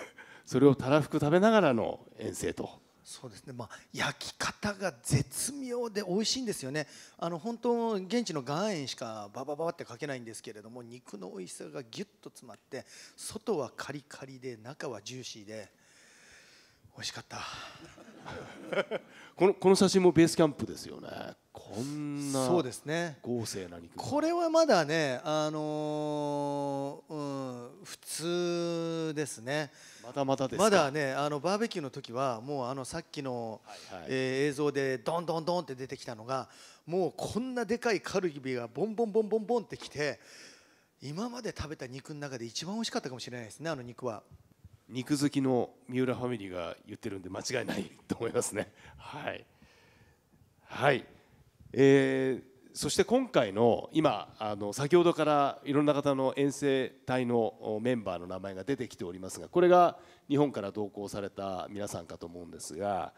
それをたらふく食べながらの遠征と。そうですね、まあ、焼き方が絶妙で美味しいんですよねあの本当現地の岩塩しかばばばってかけないんですけれども肉の美味しさがぎゅっと詰まって外はカリカリで中はジューシーで美味しかった このこの写真もベースキャンプですよねこんなそうですねこれはまだねあのー、うん、普通ですねまだまだですまだねあのバーベキューの時はもうあのさっきの、はいはい、えー、映像でどんどんどんって出てきたのがもうこんなでかいカルビがボンボンボンボンボンってきて今まで食べた肉の中で一番美味しかったかもしれないですねあの肉は肉好きの三浦ファミリーが言ってるんで間違いないと思いますねはいはいえーそして今回の今あの先ほどからいろんな方の遠征隊のメンバーの名前が出てきておりますがこれが日本から同行された皆さんかと思うんですが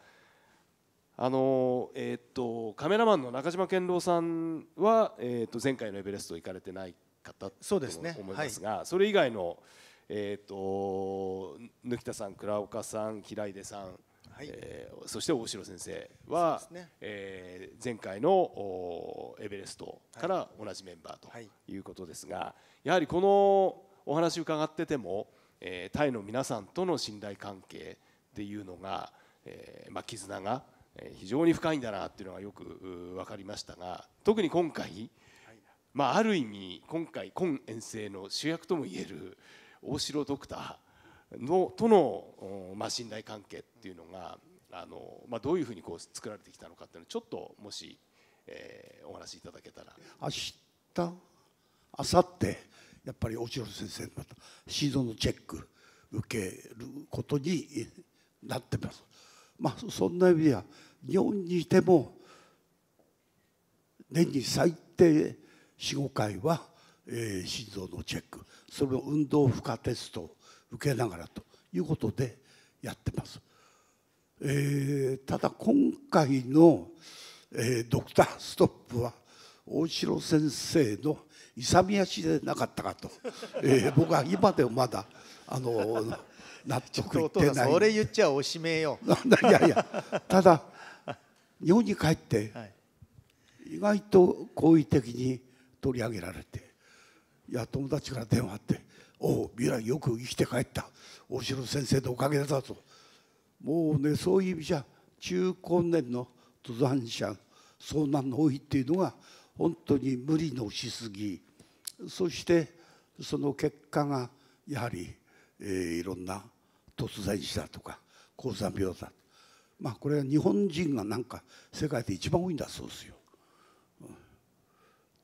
あの、えっとカメラマンの中島健郎さんは、えっと前回のエベレスト行かれてない方そうです、ね、と思いますがそれ以外の、えっと貫田さん倉岡さん平出さんはい、えー、そして大城先生は、ね、えー、前回のエベレストから同じメンバーということですが、はい、やはりこのお話伺ってても、えー、タイの皆さんとの信頼関係っていうのが、えーまあ、絆が非常に深いんだなっていうのがよく分かりましたが特に今回、まあ、ある意味今回今遠征の主役ともいえる大城ドクターのとの、まあ、信頼関係っていうのがあの、まあ、どういうふうにこう作られてきたのかっていうのをちょっともし、えー、お話しいただけたら明日明後日やっぱり落合先生のシ心臓のチェック受けることになってます。まあ、そんな意味では日本にいても年に最低45回は、えー、心臓のチェックそれを運動負荷テスト受けながらということでやってます。えー、ただ今回の、えー、ドクターストップは大城先生の勇み足でなかったかと、えー、僕は今でもまだあの 納得いってないそれ言っちゃおしめよ いやいやただ日本に帰って意外と好意的に取り上げられていや友達から電話あっておお未来よく生きて帰った大城先生のおかげだともうねそういう意味じゃ中高年の登山者遭難の多いっていうのが本当に無理のしすぎそしてその結果がやはり、えー、いろんな突然死だとか高山病だまあこれは日本人がなんか世界で一番多いんだそうですよ。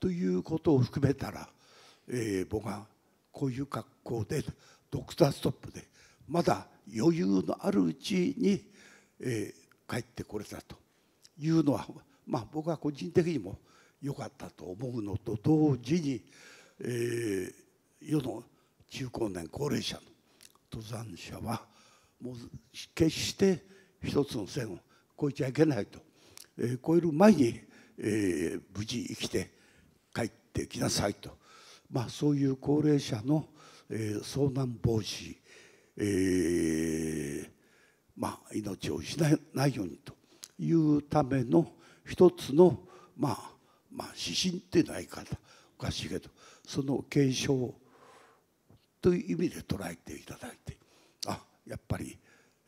ということを含めたら、えー、僕はこういう格好でドクターストップでまだ余裕のあるうちに、えー、帰ってこれたというのは、まあ、僕は個人的にも良かったと思うのと同時に、えー、世の中高年高齢者の登山者はもう決して一つの線を越えちゃいけないと、えー、越える前に、えー、無事生きて帰ってきなさいとまあ、そういう高齢者の、えー、遭難防止、えーまあ、命を失わないようにというための一つの、まあまあ、指針っていうのは言い方おかしいけどその継承という意味で捉えていただいてあやっぱり、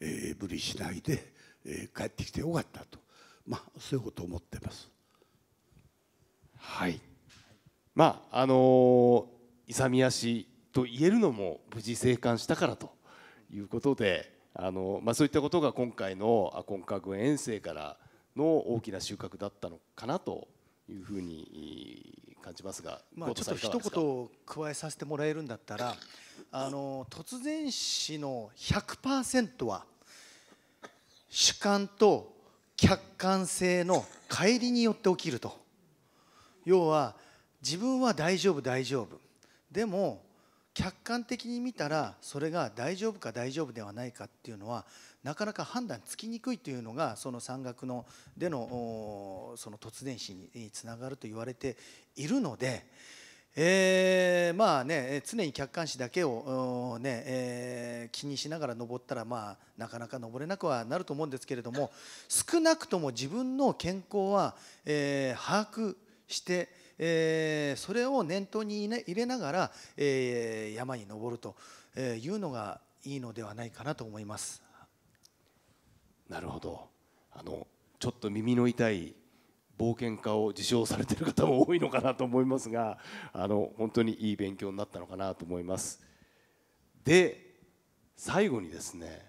えー、無理しないで、えー、帰ってきてよかったと、まあ、そういうことを思ってます。はいまああの勇み足と言えるのも無事生還したからということであの、まあ、そういったことが今回の根幹軍遠征からの大きな収穫だったのかなというふうに感じますが、まあ、ちょっと一言加えさせてもらえるんだったらあの突然死の100%は主観と客観性の乖離によって起きると。要は自分は大丈夫大丈夫でも客観的に見たらそれが大丈夫か大丈夫ではないかっていうのはなかなか判断つきにくいというのがその山岳のでのその突然死につながると言われているので、えまあね常に客観視だけを、ねえ気にしながら登ったら、まあ、なかなか登れなくはなると思うんですけれども少なくとも自分の健康は、えー、把握してえー、それを念頭に入れながら、えー、山に登るというのがいいのではないかなと思います。なるほどあのちょっと耳の痛い冒険家を自称されてる方も多いのかなと思いますがあの本当にいい勉強になったのかなと思います。で最後にですね、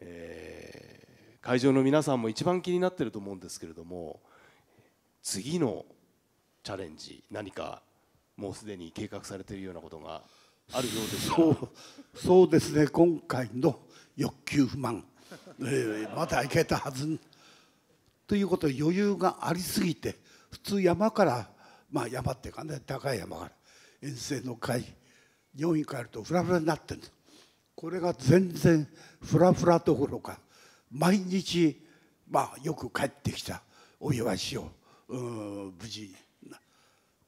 えー、会場の皆さんも一番気になってると思うんですけれども次のチャレンジ何かもうすでに計画されているようなことがあるようですそうそうですね今回の欲求不満、えー、まだいけたはずということ余裕がありすぎて普通山からまあ山っていうかね高い山から遠征の会日本に帰るとフラフラになってるこれが全然フラフラどころか毎日まあよく帰ってきたお祝いしよう無事に。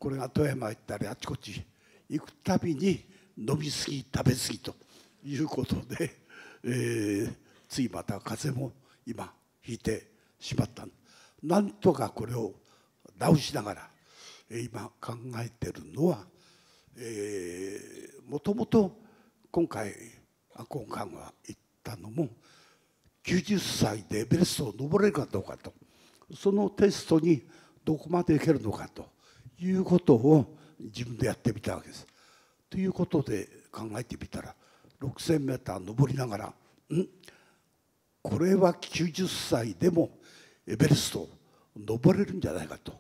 これが富山行ったりあちこち行くたびに飲み過ぎ食べ過ぎということで、えー、ついまた風邪も今ひいてしまったなんとかこれを直しながら今考えてるのは、えー、もともと今回阿公館が行ったのも90歳でベレストを登れるかどうかとそのテストにどこまで行けるのかということを自分でやってみたわけです。ということで考えてみたら 6,000m 登りながらんこれは90歳でもエベレスト登れるんじゃないかと、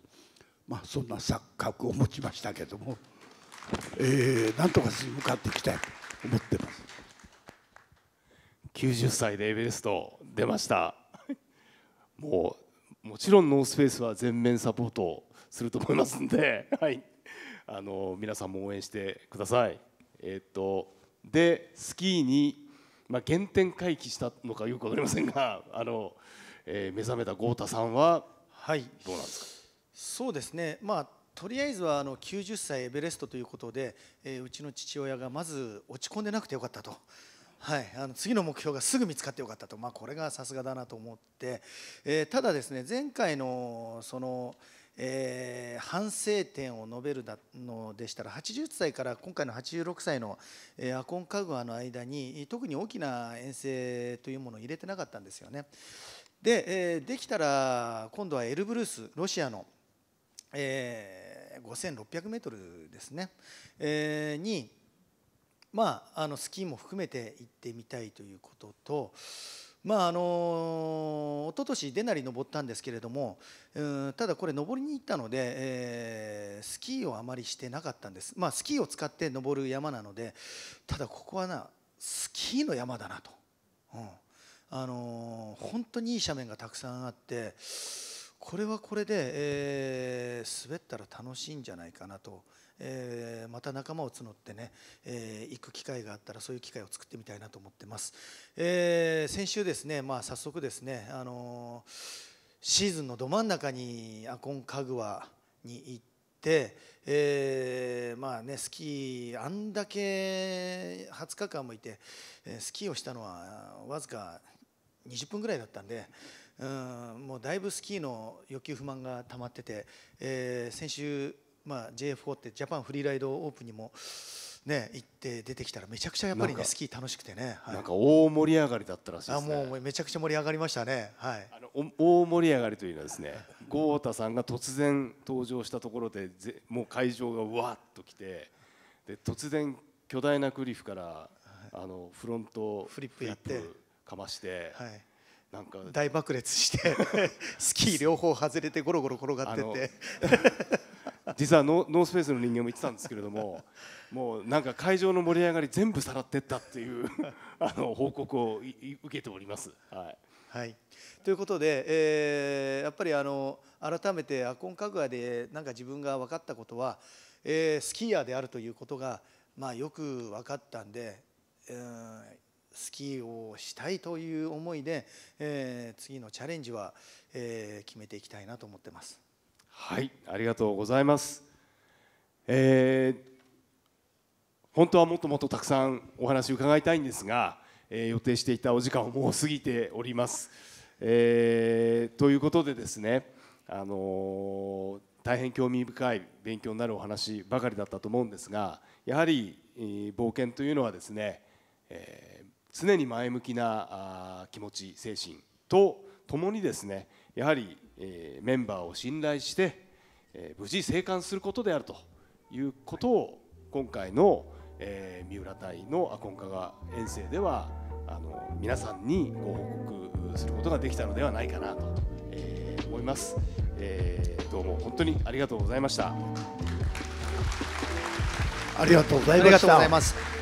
まあ、そんな錯覚を持ちましたけども、えー、なんとか向かっていきたいと思ってます。90歳でエベレスト出ましたもうもちろんノースペースは全面サポートすると思いますんで、はい、あの皆さんも応援してください。えっ、とでスキーに、まあ、原点回帰したのかよく分かりませんがあの、えー、目覚めた豪太さんははいどうなんですか、はい、そうですね、まあ、とりあえずはあの90歳エベレストということで、えー、うちの父親がまず落ち込んでなくてよかったと。はい、あの次の目標がすぐ見つかってよかったと、まあ、これがさすがだなと思って、えー、ただですね前回のその、えー、反省点を述べるのでしたら80歳から今回の86歳の、えー、アコンカグアの間に特に大きな遠征というものを入れてなかったんですよね。で、えー、できたら今度はエルブルースロシアの、えー、5600メートルですね、えー、に、まあ、あのスキーも含めて行ってみたいということと。まああの一昨年でなり登ったんですけれどもうんただこれ登りに行ったので、えー、スキーをあまりしてなかったんです、まあ、スキーを使って登る山なのでただここはなスキーの山だなと、うんあのー、本当にいい斜面がたくさんあってこれはこれで、えー、滑ったら楽しいんじゃないかなと。えー、また仲間を募ってね、えー、行く機会があったらそういう機会を作ってみたいなと思ってます、えー、先週ですね、まあ、早速ですね、あのシーズンのど真ん中にアコンカグアに行ってえー、まあねスキーあんだけ20日間もいてスキーをしたのはわずか20分ぐらいだったんで。うんもうだいぶスキーの欲求不満が溜まってて、えー、先週まあ、JF4 ってジャパンフリーライドオープンにも、ね、行って出てきたらめちゃくちゃやっぱりねスキー楽しくてね、はい、なんか大盛り上がりだったらしいですねあもうめちゃくちゃ盛り上がりましたね、はい、あの大盛り上がりというのはですね豪太 さんが突然登場したところでぜもう会場がわっと来てで突然巨大なクリフから、あのフロントフリップやってかまして、はい、なんか大爆裂して スキー両方外れてゴロゴロ転がってって実はノースペースの人間も言ってたんですけれども もうなんか会場の盛り上がり全部さらってったっていう あの報告を受けております。はいはい、ということで、えー、やっぱりあの改めてアコンカグアでなんか自分が分かったことは、えー、スキーヤーであるということが、まあ、よく分かったんで、えー、スキーをしたいという思いで、えー、次のチャレンジは、えー、決めていきたいなと思ってます。はいありがとうございます、えー、本当はもっともっとたくさんお話伺いたいんですが、えー、予定していたお時間をもう過ぎております、えー、ということでですねあの大変興味深い勉強になるお話ばかりだったと思うんですがやはり、えー、冒険というのはですね、えー、常に前向きなあ気持ち精神とともにですねやはりえー、メンバーを信頼して、えー、無事生還することであるということを今回の、えー、三浦隊のアコンカが遠征ではあの皆さんにご報告することができたのではないかなと、えー、思います、えー、どうも本当にありがとうございましたありがとうございました